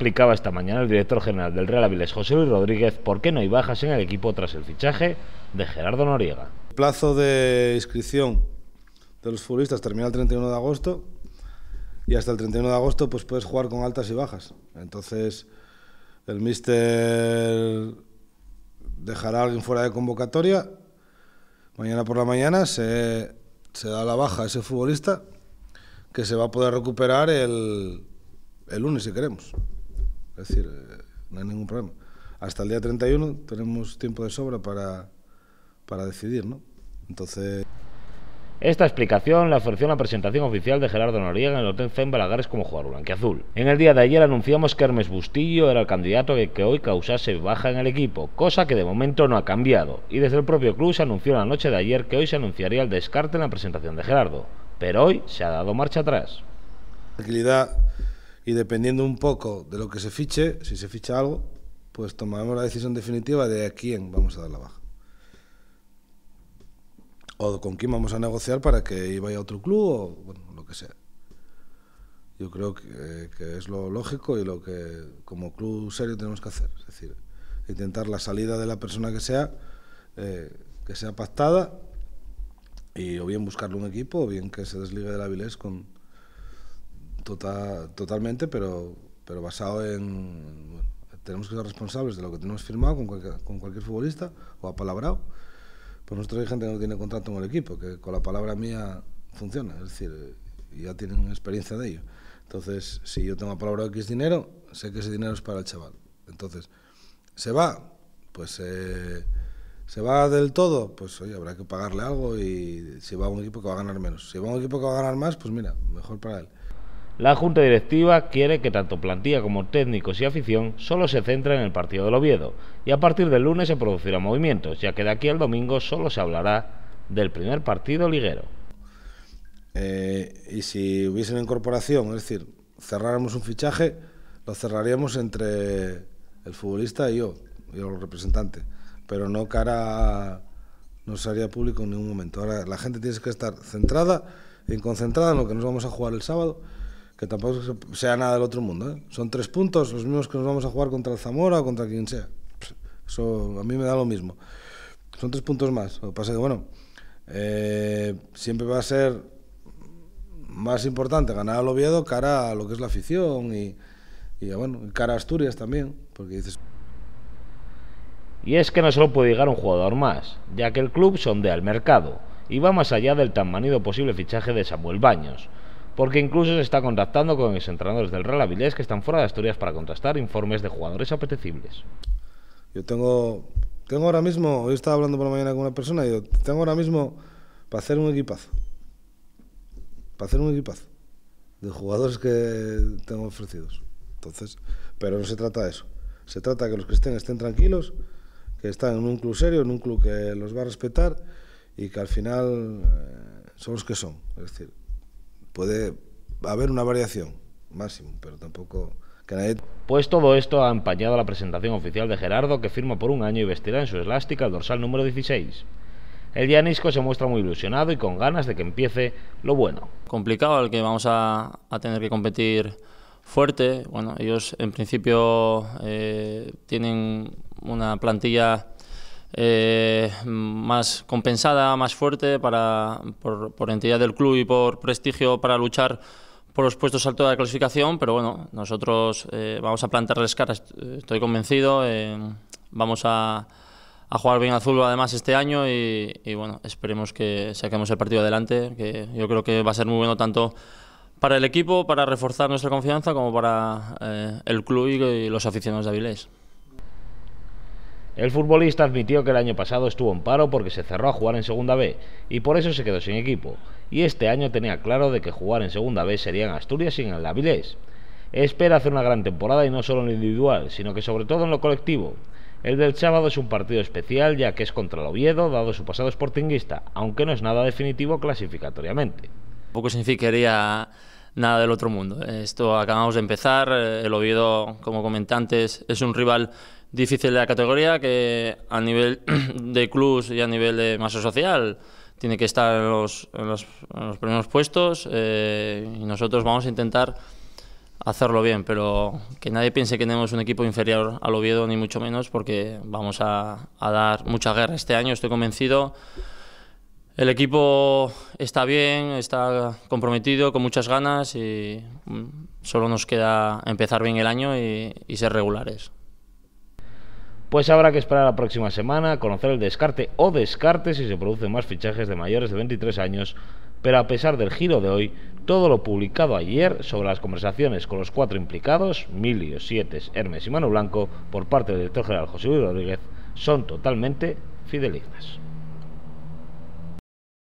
explicaba esta mañana el director general del Real Áviles, José Luis Rodríguez, por qué no hay bajas en el equipo tras el fichaje de Gerardo Noriega. El plazo de inscripción de los futbolistas termina el 31 de agosto y hasta el 31 de agosto pues puedes jugar con altas y bajas. Entonces el míster dejará a alguien fuera de convocatoria. Mañana por la mañana se, da la baja a ese futbolista que se va a poder recuperar el, el lunes si queremos. Es decir, no hay ningún problema. Hasta el día 31 tenemos tiempo de sobra para, para decidir, ¿no? Entonces... Esta explicación la ofreció la presentación oficial de Gerardo Noriega en el Hotel Zen Balagares como jugador blanquiazul. En el día de ayer anunciamos que Hermes Bustillo era el candidato que, que hoy causase baja en el equipo, cosa que de momento no ha cambiado, y desde el propio club se anunció la noche de ayer que hoy se anunciaría el descarte en la presentación de Gerardo, pero hoy se ha dado marcha atrás. Tranquilidad y dependiendo un poco de lo que se fiche, si se ficha algo, pues tomaremos la decisión definitiva de a quién vamos a dar la baja. O con quién vamos a negociar para que vaya a otro club o lo que sea. Yo creo que, que es lo lógico y lo que como club serio tenemos que hacer. Es decir, intentar la salida de la persona que sea, eh, que sea pactada y o bien buscarle un equipo o bien que se desligue del Avilés con Total, totalmente, pero, pero basado en... tenemos que ser responsables de lo que tenemos firmado con cualquier, futbolista o apalabrado. Pues nosotros hay gente que no tiene contrato con el equipo, que con la palabra mía funciona, es decir, eh, ya tienen experiencia de ello. Entonces, si yo tengo apalabrado X dinero, sé que ese dinero es para el chaval. Entonces, ¿se va? Pues... Eh, ¿Se va del todo? Pues oye, habrá que pagarle algo y si va a un equipo que va a ganar menos. Si va a un equipo que va a ganar más, pues mira, mejor para él. La Junta Directiva quiere que tanto plantilla como técnicos y afición solo se centren en el partido del Oviedo y a partir del lunes se producirán movimientos, ya que de aquí al domingo solo se hablará del primer partido liguero. Eh, y si hubiese una incorporación, es decir, cerráramos un fichaje, lo cerraríamos entre el futbolista y yo, yo el representante, pero no cara no se haría público en ningún momento. Ahora la gente tiene que estar centrada y concentrada en lo que nos vamos a jugar el sábado que tampoco sea nada del otro mundo. ¿eh? Son tres puntos, los mismos que nos vamos a jugar contra el Zamora o contra quien sea. Eso a mí me da lo mismo. Son tres puntos más. Lo que pasa es que, bueno, eh, siempre va a ser más importante ganar al Oviedo cara a lo que es la afición y, y bueno, cara a Asturias también, porque dices... Y es que no solo puede llegar un jugador más, ya que el club sondea el mercado y va más allá del tan manido posible fichaje de Samuel Baños, porque incluso se está contactando con entrenadores del Real Avilés que están fuera de Asturias para contrastar informes de jugadores apetecibles. Yo tengo, tengo ahora mismo, hoy estaba hablando por la mañana con una persona, y yo tengo ahora mismo para hacer un equipazo, para hacer un equipazo de jugadores que tengo ofrecidos. Entonces, pero no se trata de eso. Se trata que los que estén estén tranquilos, que están en un club serio, en un club que los va a respetar y que al final eh, son los que son. Es decir, puede haber una variación máximo, pero tampoco... Que Pues todo esto ha empañado la presentación oficial de Gerardo, que firma por un año y vestirá en su elástica el dorsal número 16. El dianisco se muestra muy ilusionado y con ganas de que empiece lo bueno. Complicado al que vamos a, tener que competir fuerte. Bueno, ellos en principio eh, tienen una plantilla eh, más compensada, más fuerte para, por, entidad del club y por prestigio para luchar por los puestos altos de la clasificación, pero bueno, nosotros eh, vamos a plantarles caras, estoy convencido, eh, vamos a, jugar bien azul además este año y, bueno, esperemos que saquemos el partido adelante, que yo creo que va a ser muy bueno tanto para el equipo, para reforzar nuestra confianza, como para el club y, y los aficionados de Avilés. El futbolista admitió que el año pasado estuvo en paro porque se cerró a jugar en Segunda B y por eso se quedó sin equipo, y este año tenía claro de que jugar en Segunda B sería en Asturias y en el Avilés. Espera hacer una gran temporada y no solo en lo individual, sino que sobre todo en lo colectivo. El del sábado es un partido especial ya que es contra el Oviedo, dado su pasado esportinguista, aunque no es nada definitivo clasificatoriamente. Poco significaría nada del otro mundo. Esto acabamos de empezar, el Oviedo, como antes, es un rival difícil de la categoría, que a nivel de clubs y a nivel de masa social tiene que estar en los, primeros puestos eh, y nosotros vamos a intentar hacerlo bien, pero que nadie piense que tenemos un equipo inferior al Oviedo, ni mucho menos, porque vamos a, dar mucha guerra este año, estoy convencido. El equipo está bien, está comprometido, con muchas ganas y mm, solo nos queda empezar bien el año y ser regulares pues habrá que esperar la próxima semana conocer el descarte o descarte si se producen más fichajes de mayores de 23 años, pero a pesar del giro de hoy, todo lo publicado ayer sobre las conversaciones con los cuatro implicados, Milio, Sietes, Hermes y Mano Blanco, por parte del director general José Luis Rodríguez, son totalmente fidelizas.